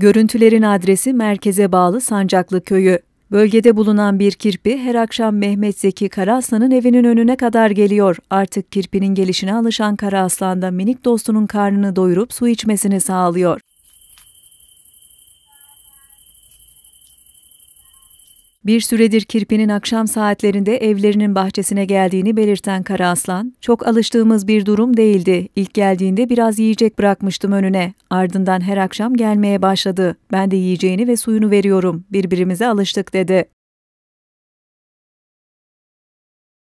Görüntülerin adresi merkeze bağlı Sancaklı Köyü. Bölgede bulunan bir kirpi her akşam Mehmet Zeki Karaslan'ın evinin önüne kadar geliyor. Artık kirpinin gelişine alışan Karaslan da minik dostunun karnını doyurup su içmesini sağlıyor. Bir süredir kirpinin akşam saatlerinde evlerinin bahçesine geldiğini belirten Kara Aslan, çok alıştığımız bir durum değildi. İlk geldiğinde biraz yiyecek bırakmıştım önüne. Ardından her akşam gelmeye başladı. Ben de yiyeceğini ve suyunu veriyorum. Birbirimize alıştık dedi.